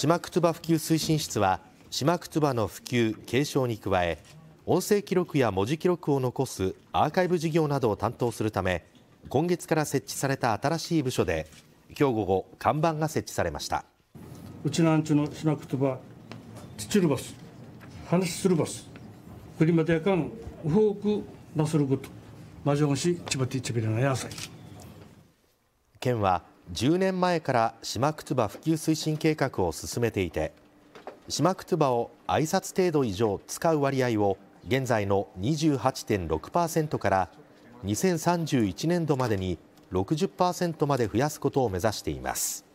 島くつば普及推進室は島くつばの普及・継承に加え音声記録や文字記録を残すアーカイブ事業などを担当するため今月から設置された新しい部署で今日午後看板が設置されましたうちのアンチの島くつば土るバス話するバスクリマテヤカンウフォークなすること魔女星千葉ティチビレの野菜県は10年前から島つば普及推進計画を進めていて島つばを挨拶程度以上使う割合を現在の28.6%から2031年度までに60%まで増やすことを目指しています。